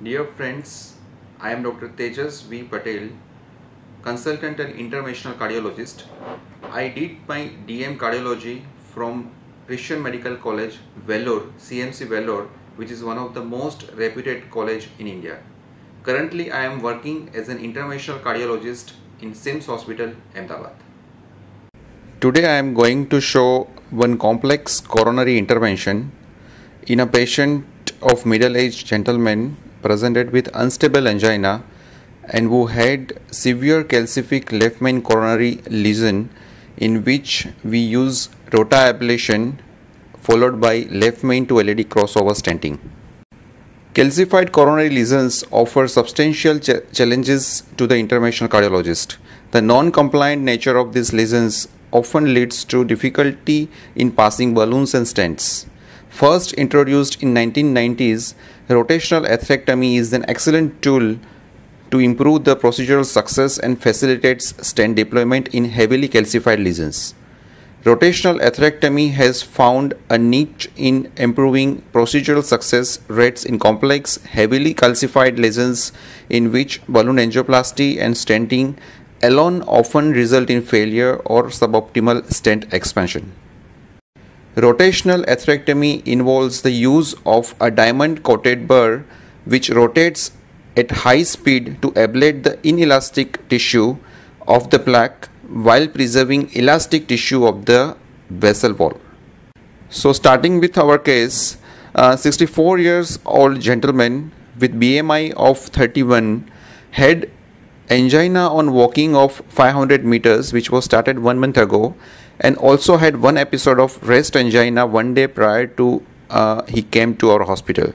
Dear friends, I am Dr. Tejas V. Patel, consultant and international cardiologist. I did my DM cardiology from Christian Medical College, Vellore, CMC Vellore, which is one of the most reputed college in India. Currently, I am working as an international cardiologist in SIMS Hospital, Ahmedabad. Today, I am going to show one complex coronary intervention in a patient of middle-aged gentleman presented with unstable angina and who had severe calcific left main coronary lesion in which we use rota ablation followed by left main to LED crossover stenting. Calcified coronary lesions offer substantial ch- challenges to the interventional cardiologist. The non-compliant nature of these lesions often leads to difficulty in passing balloons and stents. First introduced in 1990s, rotational atherectomy is an excellent tool to improve the procedural success and facilitates stent deployment in heavily calcified lesions. Rotational atherectomy has found a niche in improving procedural success rates in complex, heavily calcified lesions in which balloon angioplasty and stenting alone often result in failure or suboptimal stent expansion. Rotational atherectomy involves the use of a diamond coated burr which rotates at high speed to ablate the inelastic tissue of the plaque while preserving elastic tissue of the vessel wall. So starting with our case, a uh, 64 years old gentleman with BMI of 31 had angina on walking of 500 meters which was started one month ago and also had one episode of rest angina one day prior to uh, he came to our hospital.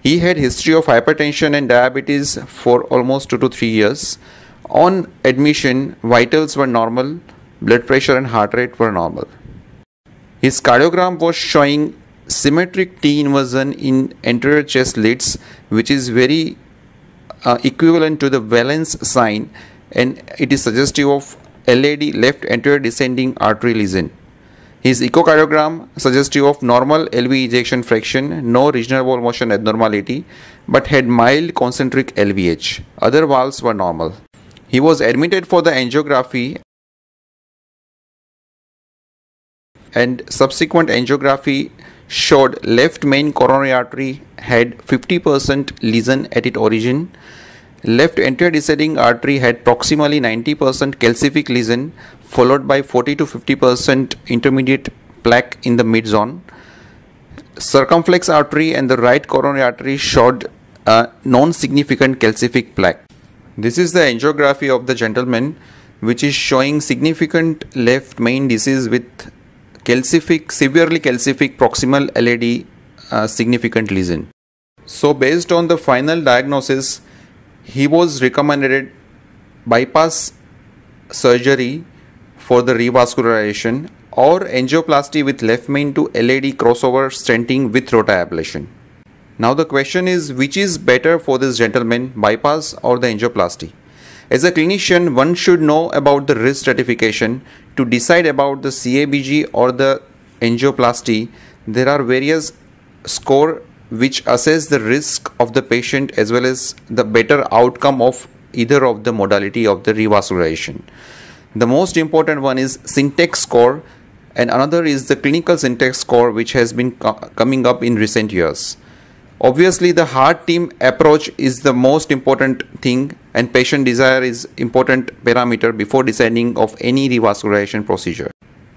He had history of hypertension and diabetes for almost 2 to 3 years. On admission, vitals were normal, blood pressure and heart rate were normal. His cardiogram was showing symmetric T inversion in anterior chest lids, which is very uh, equivalent to the valence sign and it is suggestive of LAD left anterior descending artery lesion. His echocardiogram suggestive of normal LV ejection fraction, no regional wall motion abnormality, but had mild concentric LVH. Other valves were normal. He was admitted for the angiography and subsequent angiography showed left main coronary artery had 50% lesion at its origin Left anterior descending artery had proximally 90% calcific lesion followed by 40 to 50% intermediate plaque in the mid zone. Circumflex artery and the right coronary artery showed a uh, non-significant calcific plaque. This is the angiography of the gentleman which is showing significant left main disease with calcific, severely calcific proximal LED uh, significant lesion. So based on the final diagnosis, he was recommended bypass surgery for the revascularization or angioplasty with left main to LAD crossover stenting with rotablation. Now the question is which is better for this gentleman bypass or the angioplasty? As a clinician one should know about the risk stratification to decide about the CABG or the angioplasty there are various score which assess the risk of the patient as well as the better outcome of either of the modality of the revascularization. The most important one is syntax score and another is the clinical syntax score which has been co coming up in recent years. Obviously the heart team approach is the most important thing and patient desire is important parameter before deciding of any revascularization procedure.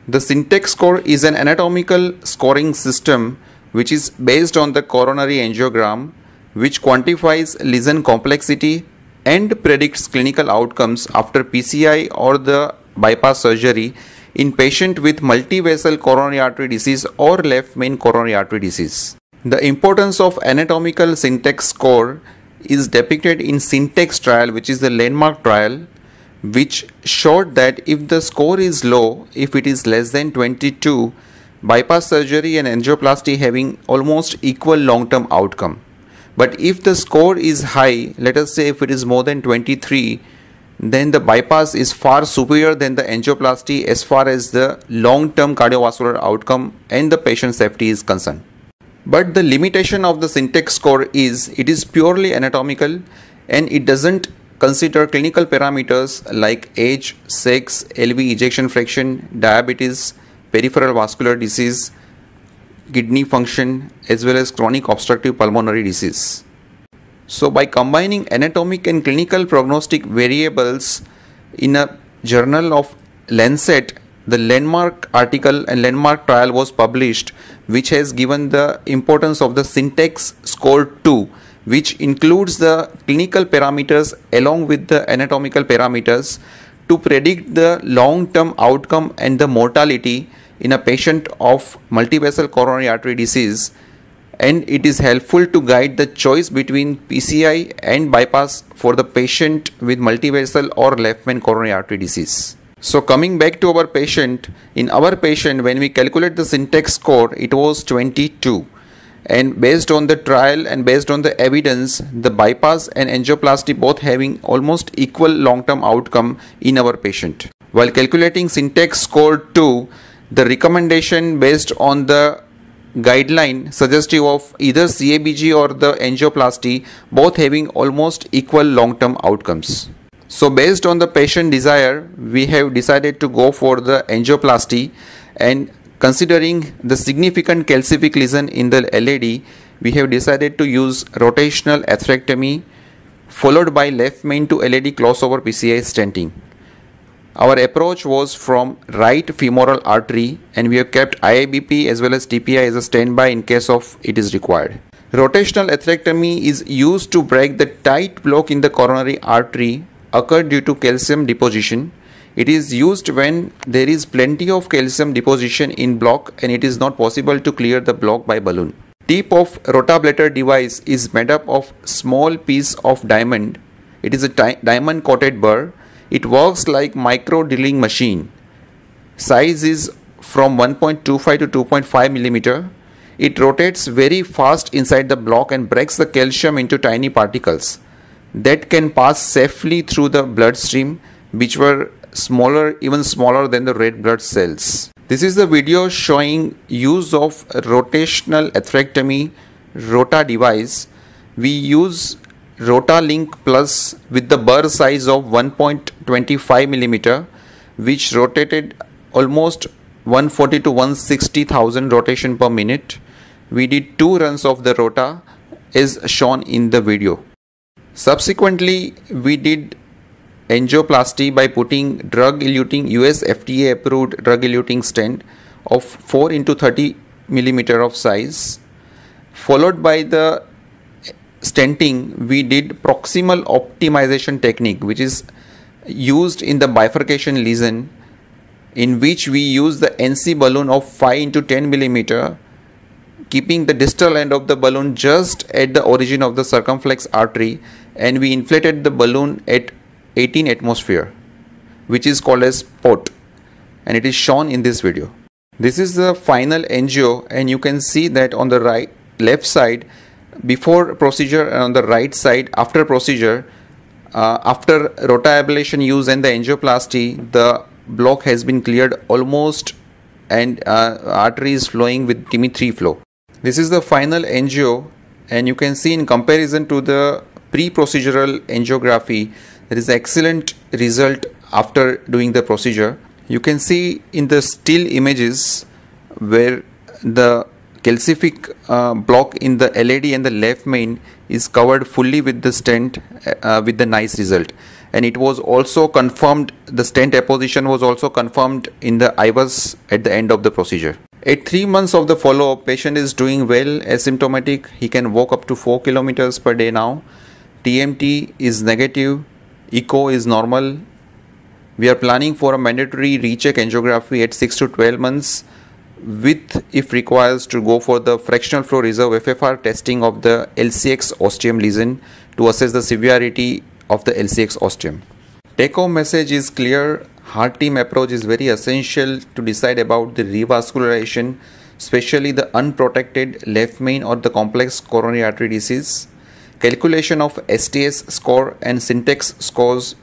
The syntax score is an anatomical scoring system which is based on the coronary angiogram, which quantifies lesion complexity and predicts clinical outcomes after PCI or the bypass surgery in patient with multivessel coronary artery disease or left main coronary artery disease. The importance of anatomical syntax score is depicted in syntax trial which is the landmark trial which showed that if the score is low if it is less than 22 bypass surgery and angioplasty having almost equal long term outcome. But if the score is high, let us say if it is more than 23, then the bypass is far superior than the angioplasty as far as the long term cardiovascular outcome and the patient safety is concerned. But the limitation of the syntax score is it is purely anatomical and it doesn't consider clinical parameters like age, sex, LV ejection fraction, diabetes, peripheral vascular disease, kidney function, as well as chronic obstructive pulmonary disease. So, by combining anatomic and clinical prognostic variables in a journal of Lancet, the landmark article and landmark trial was published, which has given the importance of the syntax score 2, which includes the clinical parameters along with the anatomical parameters to predict the long term outcome and the mortality in a patient of multivessel coronary artery disease and it is helpful to guide the choice between PCI and bypass for the patient with multivessel or left main coronary artery disease. So coming back to our patient, in our patient when we calculate the syntax score it was 22 and based on the trial and based on the evidence the bypass and angioplasty both having almost equal long term outcome in our patient. While calculating syntax score 2 the recommendation based on the guideline suggestive of either CABG or the angioplasty, both having almost equal long term outcomes. So, based on the patient desire, we have decided to go for the angioplasty and considering the significant calcific lesion in the LAD, we have decided to use rotational atherectomy followed by left main to LAD crossover PCI stenting. Our approach was from right femoral artery and we have kept IABP as well as TPI as a standby in case of it is required. Rotational atherectomy is used to break the tight block in the coronary artery occurred due to calcium deposition. It is used when there is plenty of calcium deposition in block and it is not possible to clear the block by balloon. Tip of rotablator device is made up of small piece of diamond. It is a diamond coated burr it works like micro drilling machine. Size is from 1.25 to 2.5 millimeter. It rotates very fast inside the block and breaks the calcium into tiny particles that can pass safely through the bloodstream which were smaller even smaller than the red blood cells. This is the video showing use of rotational atherectomy rota device. We use Rotalink Plus with the burr size of 1.25 millimeter, which rotated almost 140 to 160,000 rotation per minute. We did two runs of the rota as shown in the video. Subsequently, we did angioplasty by putting drug eluting US FDA approved drug eluting stent of 4 into 30 millimeter of size followed by the stenting we did proximal optimization technique which is used in the bifurcation lesion in which we use the NC balloon of 5 into 10 millimeter keeping the distal end of the balloon just at the origin of the circumflex artery and we inflated the balloon at 18 atmosphere which is called as port, and it is shown in this video. This is the final NGO and you can see that on the right left side before procedure and on the right side after procedure uh, after rotablation use and the angioplasty the block has been cleared almost and uh, artery is flowing with TIMI3 flow. This is the final angio and you can see in comparison to the pre-procedural angiography there is excellent result after doing the procedure. You can see in the still images where the calcific uh, block in the LAD and the left main is covered fully with the stent uh, uh, with the nice result and it was also confirmed the stent apposition was also confirmed in the IVAS at the end of the procedure. At 3 months of the follow up patient is doing well asymptomatic he can walk up to 4 kilometers per day now TMT is negative echo is normal we are planning for a mandatory recheck angiography at 6 to 12 months with if requires to go for the fractional flow reserve FFR testing of the LCX ostium lesion to assess the severity of the LCX ostium. Take home message is clear. Heart team approach is very essential to decide about the revascularization, especially the unprotected left main or the complex coronary artery disease. Calculation of STS score and syntax scores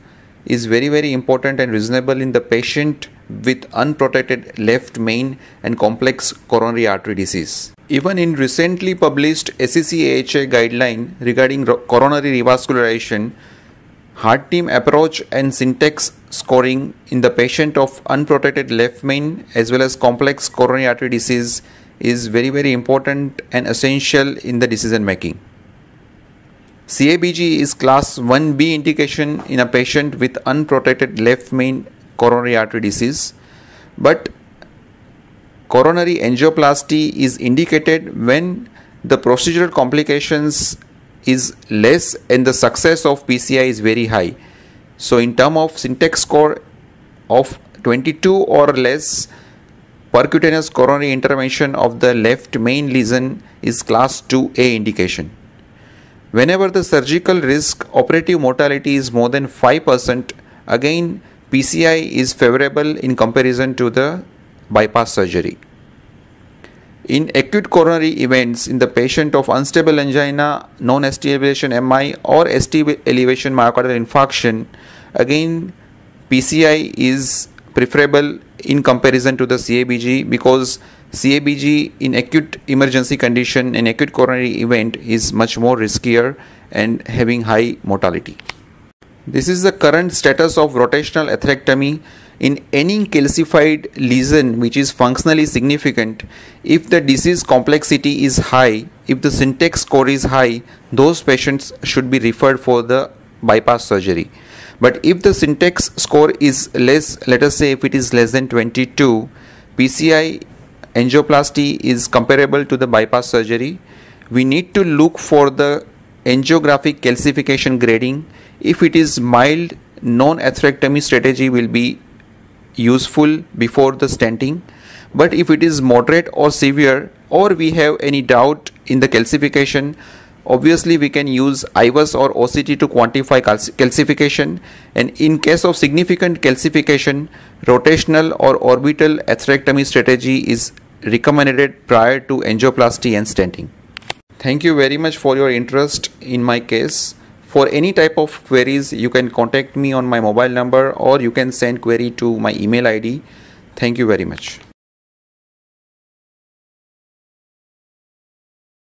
is very very important and reasonable in the patient with unprotected left main and complex coronary artery disease. Even in recently published ACC/AHA guideline regarding coronary revascularization, heart team approach and syntax scoring in the patient of unprotected left main as well as complex coronary artery disease is very very important and essential in the decision making. CABG is class 1B indication in a patient with unprotected left main coronary artery disease, but coronary angioplasty is indicated when the procedural complications is less and the success of PCI is very high. So in term of syntax score of 22 or less, percutaneous coronary intervention of the left main lesion is class 2A indication. Whenever the surgical risk operative mortality is more than 5%, again PCI is favorable in comparison to the bypass surgery. In acute coronary events in the patient of unstable angina, non-ST elevation MI or ST elevation myocardial infarction, again PCI is preferable in comparison to the CABG because CABG in acute emergency condition and acute coronary event is much more riskier and having high mortality. This is the current status of rotational atherectomy in any calcified lesion which is functionally significant. If the disease complexity is high, if the syntax score is high, those patients should be referred for the bypass surgery. But if the syntax score is less, let us say if it is less than 22, PCI angioplasty is comparable to the bypass surgery. We need to look for the angiographic calcification grading if it is mild non-atherectomy strategy will be useful before the stenting but if it is moderate or severe or we have any doubt in the calcification obviously we can use IVUS or OCT to quantify calcification and in case of significant calcification rotational or orbital atherectomy strategy is recommended prior to angioplasty and stenting Thank you very much for your interest in my case. For any type of queries, you can contact me on my mobile number or you can send query to my email ID. Thank you very much.